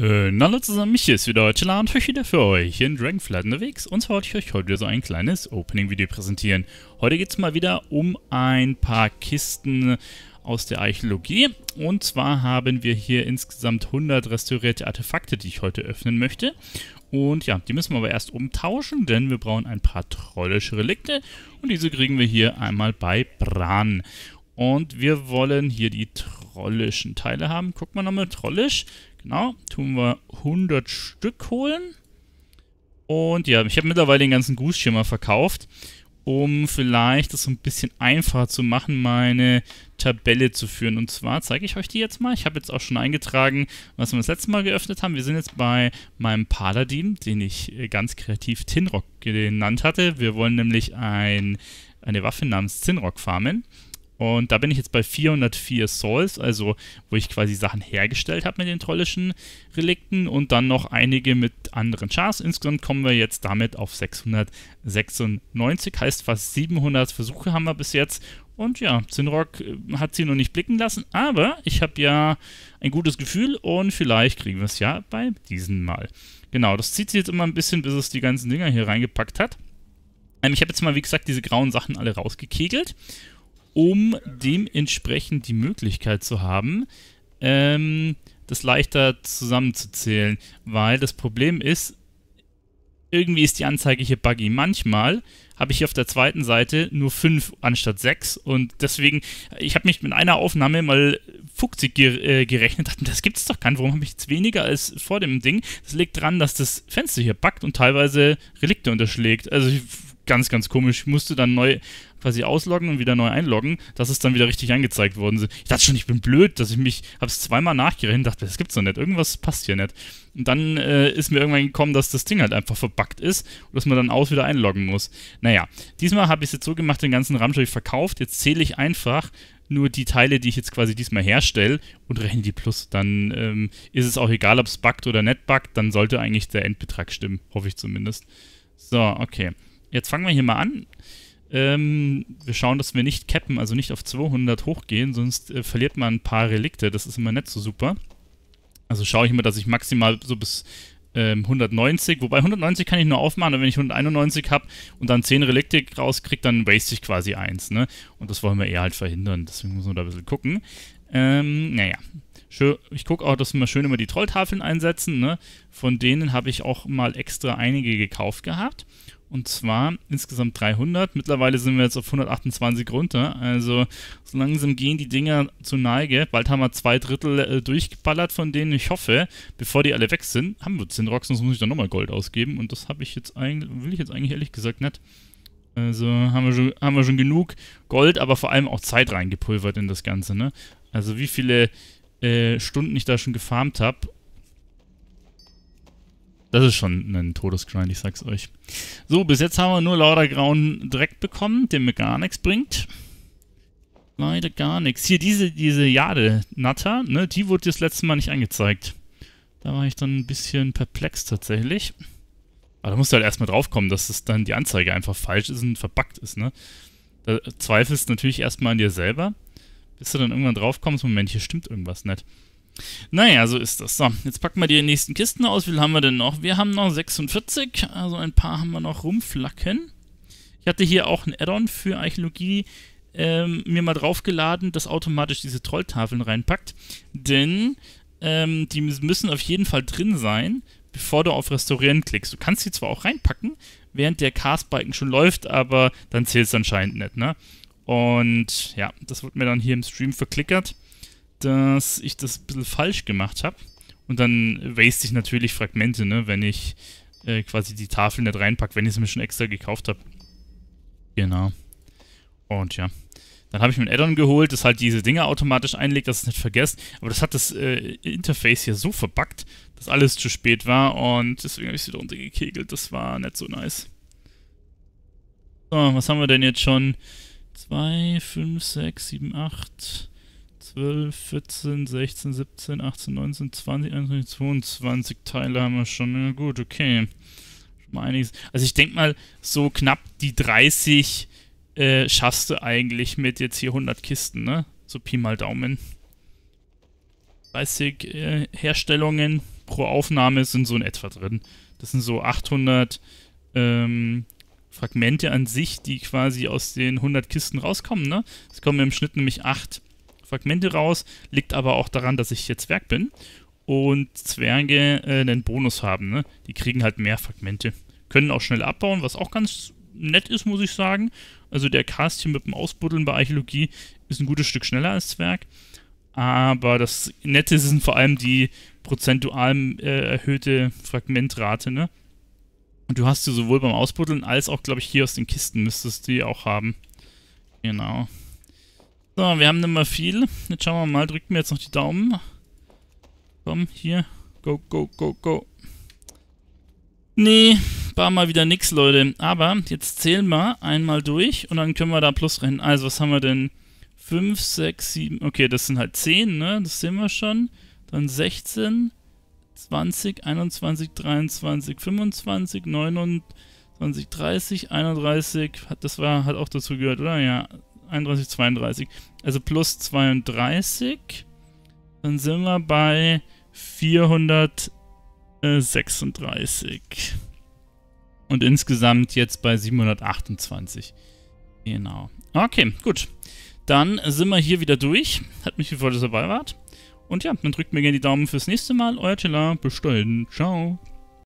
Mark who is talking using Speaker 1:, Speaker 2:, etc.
Speaker 1: Und äh, hallo zusammen, mich hier ist wieder Chilla und euch wieder für euch in Dragonflight unterwegs und zwar wollte ich euch heute wieder so ein kleines Opening-Video präsentieren. Heute geht es mal wieder um ein paar Kisten aus der Archäologie und zwar haben wir hier insgesamt 100 restaurierte Artefakte, die ich heute öffnen möchte und ja, die müssen wir aber erst umtauschen, denn wir brauchen ein paar trollische Relikte und diese kriegen wir hier einmal bei Bran und wir wollen hier die Trollische trollischen Teile haben. Gucken wir nochmal, trollisch. Genau, tun wir 100 Stück holen. Und ja, ich habe mittlerweile den ganzen Gußschimmer verkauft, um vielleicht das so ein bisschen einfacher zu machen, meine Tabelle zu führen. Und zwar zeige ich euch die jetzt mal. Ich habe jetzt auch schon eingetragen, was wir das letzte Mal geöffnet haben. Wir sind jetzt bei meinem Paladin, den ich äh, ganz kreativ Tinrock genannt hatte. Wir wollen nämlich ein, eine Waffe namens Zinrock farmen. Und da bin ich jetzt bei 404 Souls, also wo ich quasi Sachen hergestellt habe mit den trollischen Relikten und dann noch einige mit anderen Chars. Insgesamt kommen wir jetzt damit auf 696, heißt fast 700 Versuche haben wir bis jetzt. Und ja, Zinrock äh, hat sie noch nicht blicken lassen, aber ich habe ja ein gutes Gefühl und vielleicht kriegen wir es ja bei diesem Mal. Genau, das zieht sie jetzt immer ein bisschen, bis es die ganzen Dinger hier reingepackt hat. Ähm, ich habe jetzt mal, wie gesagt, diese grauen Sachen alle rausgekegelt um dementsprechend die Möglichkeit zu haben, ähm, das leichter zusammenzuzählen. Weil das Problem ist, irgendwie ist die Anzeige hier buggy. Manchmal habe ich hier auf der zweiten Seite nur 5 anstatt 6. und deswegen, ich habe mich mit einer Aufnahme mal 50 äh, gerechnet, dachte, das es doch gar nicht, warum habe ich jetzt weniger als vor dem Ding? Das liegt daran, dass das Fenster hier backt und teilweise Relikte unterschlägt. Also ich ganz, ganz komisch. Ich musste dann neu quasi ausloggen und wieder neu einloggen, dass es dann wieder richtig angezeigt worden ist. Ich dachte schon, ich bin blöd, dass ich mich, hab's zweimal nachgerechnet, dachte, das gibt's doch nicht, irgendwas passt hier nicht. Und dann äh, ist mir irgendwann gekommen, dass das Ding halt einfach verbuggt ist und dass man dann aus wieder einloggen muss. Naja, diesmal habe ich es jetzt so gemacht, den ganzen RAM habe ich verkauft, jetzt zähle ich einfach nur die Teile, die ich jetzt quasi diesmal herstelle und rechne die plus. Dann ähm, ist es auch egal, ob es buggt oder nicht buggt, dann sollte eigentlich der Endbetrag stimmen, hoffe ich zumindest. So, okay jetzt fangen wir hier mal an. Ähm, wir schauen, dass wir nicht cappen, also nicht auf 200 hochgehen, sonst äh, verliert man ein paar Relikte. Das ist immer nicht so super. Also schaue ich immer, dass ich maximal so bis ähm, 190, wobei 190 kann ich nur aufmachen, und wenn ich 191 habe und dann 10 Relikte rauskriege, dann waste ich quasi eins. Ne? Und das wollen wir eher halt verhindern, deswegen muss man da ein bisschen gucken. Ähm, naja, ich gucke auch, dass wir schön immer die Trolltafeln einsetzen. Ne? Von denen habe ich auch mal extra einige gekauft gehabt. Und zwar insgesamt 300. Mittlerweile sind wir jetzt auf 128 runter. Also so langsam gehen die Dinger zur Neige. Bald haben wir zwei Drittel äh, durchgeballert von denen. Ich hoffe, bevor die alle weg sind, haben wir 10 Rocks, sonst muss ich dann nochmal Gold ausgeben. Und das habe ich jetzt eigentlich, will ich jetzt eigentlich ehrlich gesagt nicht. Also haben wir, schon, haben wir schon genug Gold, aber vor allem auch Zeit reingepulvert in das Ganze. Ne? Also wie viele äh, Stunden ich da schon gefarmt habe das ist schon ein Todesgrind, ich sag's euch. So, bis jetzt haben wir nur lauter grauen Dreck bekommen, der mir gar nichts bringt. Leider gar nichts. Hier, diese, diese Jade-Natter, ne, die wurde das letzte Mal nicht angezeigt. Da war ich dann ein bisschen perplex tatsächlich. Aber da musst du halt erstmal draufkommen, dass es dann die Anzeige einfach falsch ist und verpackt ist, ne? Da zweifelst du natürlich erstmal an dir selber, bis du dann irgendwann draufkommst, Moment, hier stimmt irgendwas nicht. Naja, so ist das. So, jetzt packen wir die nächsten Kisten aus. Wie viel haben wir denn noch? Wir haben noch 46, also ein paar haben wir noch rumflacken. Ich hatte hier auch ein Add-on für Archäologie ähm, mir mal draufgeladen, das automatisch diese Trolltafeln reinpackt. Denn ähm, die müssen auf jeden Fall drin sein, bevor du auf Restaurieren klickst. Du kannst sie zwar auch reinpacken, während der Cast-Balken schon läuft, aber dann zählt es anscheinend nicht, ne? Und ja, das wird mir dann hier im Stream verklickert dass ich das ein bisschen falsch gemacht habe. Und dann waste ich natürlich Fragmente, ne, wenn ich äh, quasi die Tafeln nicht reinpacke, wenn ich sie mir schon extra gekauft habe. Genau. Und ja. Dann habe ich mir ein Addon geholt, das halt diese Dinger automatisch einlegt, dass es nicht vergesst. Aber das hat das äh, Interface hier so verbuggt, dass alles zu spät war und deswegen habe ich es wieder runtergekegelt. Das war nicht so nice. So, was haben wir denn jetzt schon? 2, 5, 6, 7, 8, 12, 14, 16, 17, 18, 19, 20, 21, 22 Teile haben wir schon. Na ja, gut, okay. Schon mal einiges. Also ich denke mal, so knapp die 30 äh, schaffst du eigentlich mit jetzt hier 100 Kisten, ne? So Pi mal Daumen. 30 äh, Herstellungen pro Aufnahme sind so in etwa drin. Das sind so 800 ähm, Fragmente an sich, die quasi aus den 100 Kisten rauskommen. Ne? Es kommen im Schnitt nämlich 8 Fragmente raus. Liegt aber auch daran, dass ich jetzt Zwerg bin und Zwerge äh, einen Bonus haben. Ne? Die kriegen halt mehr Fragmente. Können auch schnell abbauen, was auch ganz nett ist, muss ich sagen. Also der Cast hier mit dem Ausbuddeln bei Archäologie ist ein gutes Stück schneller als Zwerg. Aber das Nette sind vor allem die prozentual äh, erhöhte Fragmentrate, ne? Und du hast sie sowohl beim Ausbuddeln als auch, glaube ich, hier aus den Kisten müsstest du die auch haben. Genau. So, wir haben nicht mehr viel. Jetzt schauen wir mal, drücken wir jetzt noch die Daumen. Komm, hier. Go, go, go, go. Nee, war mal wieder nix, Leute. Aber jetzt zählen wir einmal durch und dann können wir da plus rennen. Also, was haben wir denn? 5, 6, 7. Okay, das sind halt 10, ne? Das sehen wir schon. Dann 16, 20, 21, 23, 25, 29, 30, 31. Das war halt auch dazu gehört, oder? Ja. 31, 32. Also plus 32. Dann sind wir bei 436. Und insgesamt jetzt bei 728. Genau. Okay, gut. Dann sind wir hier wieder durch. Hat mich gefreut, dass ihr dabei wart. Und ja, dann drückt mir gerne die Daumen fürs nächste Mal. Euer Tilla. Bis dahin. Ciao.